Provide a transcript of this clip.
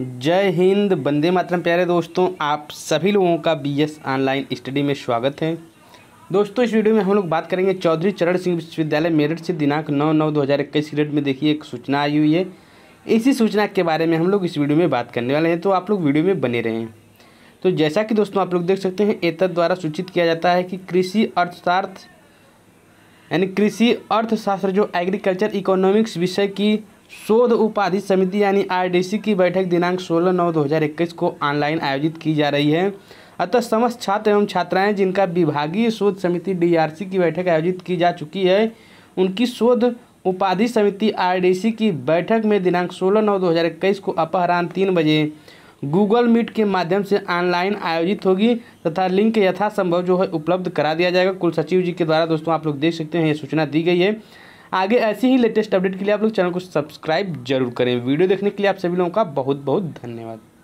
जय हिंद बंदे मातरम प्यारे दोस्तों आप सभी लोगों का बीएस ऑनलाइन स्टडी में स्वागत है दोस्तों इस वीडियो में हम लोग बात करेंगे चौधरी चरण सिंह विश्वविद्यालय मेरठ से दिनांक 9 नौ दो हज़ार इक्कीस ग्रेड में देखिए एक सूचना आई हुई है इसी सूचना के बारे में हम लोग इस वीडियो में बात करने वाले हैं तो आप लोग वीडियो में बने रहें तो जैसा कि दोस्तों आप लोग देख सकते हैं एतद द्वारा सूचित किया जाता है कि कृषि अर्थशास्त्र यानी कृषि अर्थशास्त्र जो एग्रीकल्चर इकोनॉमिक्स विषय की शोध उपाधि समिति यानी आरडीसी की बैठक दिनांक 16 नौ 2021 को ऑनलाइन आयोजित की जा रही है अतः समस्त छात्र एवं छात्राएं जिनका विभागीय शोध समिति डीआरसी की बैठक आयोजित की जा चुकी है उनकी शोध उपाधि समिति आरडीसी की बैठक में दिनांक 16 नौ 2021 को अपहरान तीन बजे गूगल मीट के माध्यम से ऑनलाइन आयोजित होगी तथा लिंक यथासंभव जो है उपलब्ध करा दिया जाएगा कुल सचिव जी के द्वारा दोस्तों आप लोग देख सकते हैं ये सूचना दी गई है आगे ऐसी ही लेटेस्ट अपडेट के लिए आप लोग चैनल को सब्सक्राइब जरूर करें वीडियो देखने के लिए आप सभी लोगों का बहुत बहुत धन्यवाद